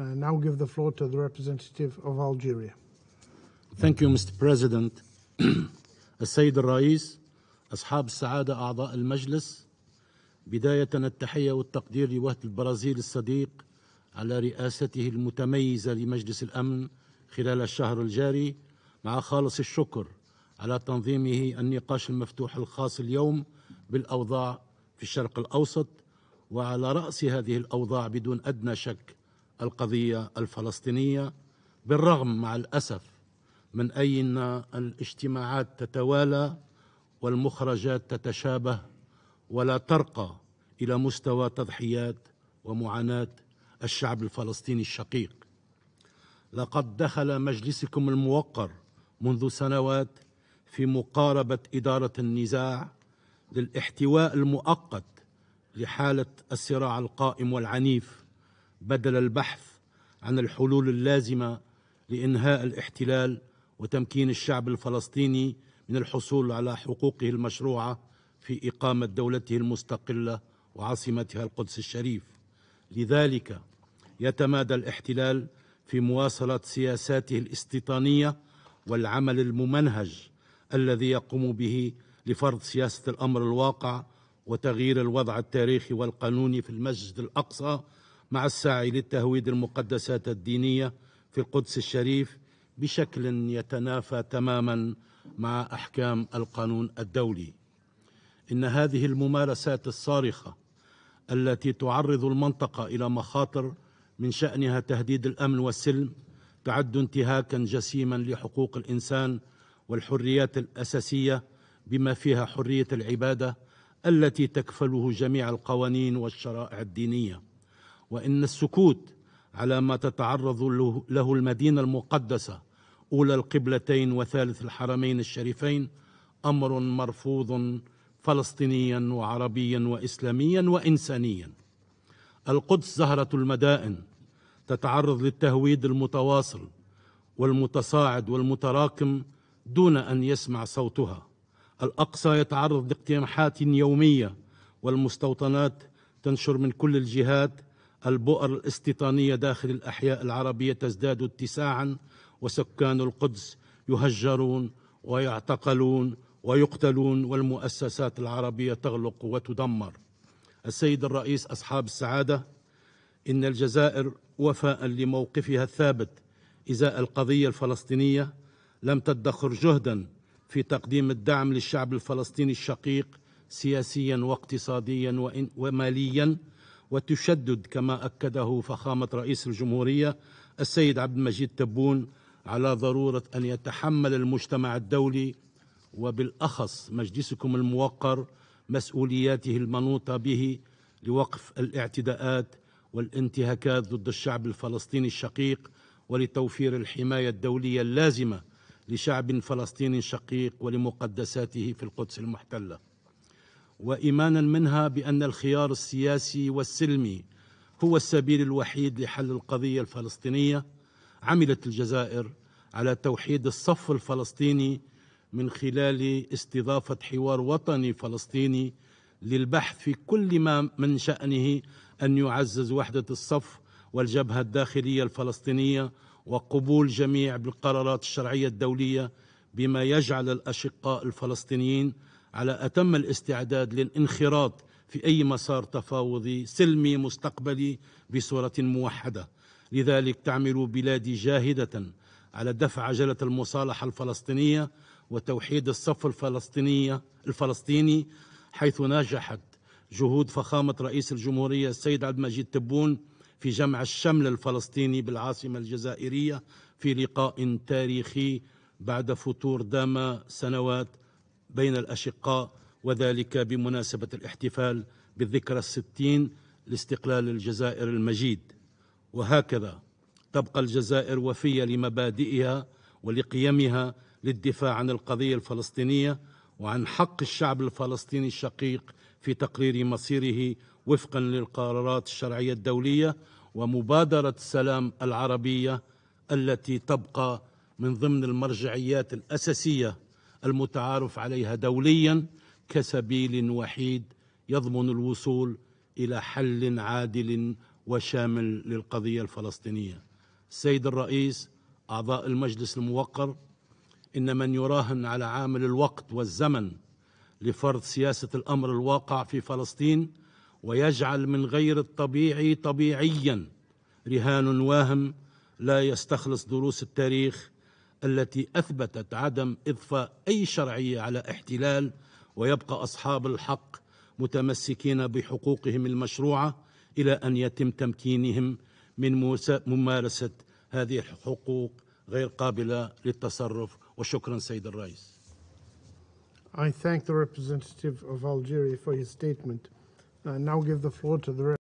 Uh, now give the floor to the representative of Algeria. Thank you, Mr. President. السيد الرئيس أصحاب السعادة أعضاء المجلس بداية التحية والتقدير لوهد البرازيل الصديق على رئاسته المتميزة لمجلس الأمن خلال الشهر الجاري مع خالص الشكر على تنظيمه النقاش المفتوح الخاص اليوم بالأوضاع في الشرق الأوسط وعلى رأس هذه الأوضاع بدون أدنى شك القضية الفلسطينية بالرغم مع الأسف من أين الاجتماعات تتوالى والمخرجات تتشابه ولا ترقى إلى مستوى تضحيات ومعاناة الشعب الفلسطيني الشقيق لقد دخل مجلسكم الموقر منذ سنوات في مقاربة إدارة النزاع للاحتواء المؤقت لحالة الصراع القائم والعنيف بدل البحث عن الحلول اللازمه لانهاء الاحتلال وتمكين الشعب الفلسطيني من الحصول على حقوقه المشروعه في اقامه دولته المستقله وعاصمتها القدس الشريف لذلك يتمادى الاحتلال في مواصله سياساته الاستيطانيه والعمل الممنهج الذي يقوم به لفرض سياسه الامر الواقع وتغيير الوضع التاريخي والقانوني في المسجد الاقصى مع السعي للتهويد المقدسات الدينيه في القدس الشريف بشكل يتنافى تماما مع احكام القانون الدولي ان هذه الممارسات الصارخه التي تعرض المنطقه الى مخاطر من شانها تهديد الامن والسلم تعد انتهاكا جسيما لحقوق الانسان والحريات الاساسيه بما فيها حريه العباده التي تكفله جميع القوانين والشرائع الدينيه وإن السكوت على ما تتعرض له المدينة المقدسة أولى القبلتين وثالث الحرمين الشريفين أمر مرفوض فلسطينيا وعربيا وإسلاميا وإنسانيا القدس زهرة المدائن تتعرض للتهويد المتواصل والمتصاعد والمتراكم دون أن يسمع صوتها الأقصى يتعرض لاقتحامات يومية والمستوطنات تنشر من كل الجهات البؤر الاستيطانية داخل الأحياء العربية تزداد اتساعا وسكان القدس يهجرون ويعتقلون ويقتلون والمؤسسات العربية تغلق وتدمر السيد الرئيس أصحاب السعادة إن الجزائر وفاء لموقفها الثابت إزاء القضية الفلسطينية لم تدخر جهدا في تقديم الدعم للشعب الفلسطيني الشقيق سياسيا واقتصاديا وماليا والتشدد كما أكده فخامة رئيس الجمهورية السيد عبد المجيد تبون على ضرورة أن يتحمل المجتمع الدولي وبالأخص مجلسكم الموقر مسؤولياته المنوطة به لوقف الاعتداءات والانتهاكات ضد الشعب الفلسطيني الشقيق ولتوفير الحماية الدولية اللازمة لشعب فلسطيني شقيق ولمقدساته في القدس المحتله وايمانا منها بان الخيار السياسي والسلمي هو السبيل الوحيد لحل القضيه الفلسطينيه عملت الجزائر على توحيد الصف الفلسطيني من خلال استضافه حوار وطني فلسطيني للبحث في كل ما من شأنه أن يعزز وحدة الصف والجبهة الداخلية الفلسطينية وقبول جميع بالقرارات الشرعية الدولية بما يجعل الأشقاء الفلسطينيين على أتم الاستعداد للانخراط في أي مسار تفاوضي سلمي مستقبلي بصورة موحدة لذلك تعمل بلادي جاهدة على دفع عجلة المصالحة الفلسطينية وتوحيد الصف الفلسطيني الفلسطيني حيث نجحت جهود فخامة رئيس الجمهورية السيد عبد المجيد تبون في جمع الشمل الفلسطيني بالعاصمة الجزائرية في لقاء تاريخي بعد فتور دام سنوات بين الأشقاء وذلك بمناسبة الاحتفال بالذكرى الستين لاستقلال الجزائر المجيد وهكذا تبقى الجزائر وفية لمبادئها ولقيمها للدفاع عن القضية الفلسطينية وعن حق الشعب الفلسطيني الشقيق في تقرير مصيره وفقا للقرارات الشرعية الدولية ومبادرة السلام العربية التي تبقى من ضمن المرجعيات الأساسية المتعارف عليها دوليا كسبيل وحيد يضمن الوصول الى حل عادل وشامل للقضيه الفلسطينيه. السيد الرئيس اعضاء المجلس الموقر ان من يراهن على عامل الوقت والزمن لفرض سياسه الامر الواقع في فلسطين ويجعل من غير الطبيعي طبيعيا رهان واهم لا يستخلص دروس التاريخ التي اثبتت عدم اضفاء اي شرعيه على احتلال ويبقى اصحاب الحق متمسكين بحقوقهم المشروعه الى ان يتم تمكينهم من ممارسه هذه الحقوق غير قابله للتصرف وشكرا سيد الرئيس. I thank the representative of Algeria for his statement. Uh, now give the floor to the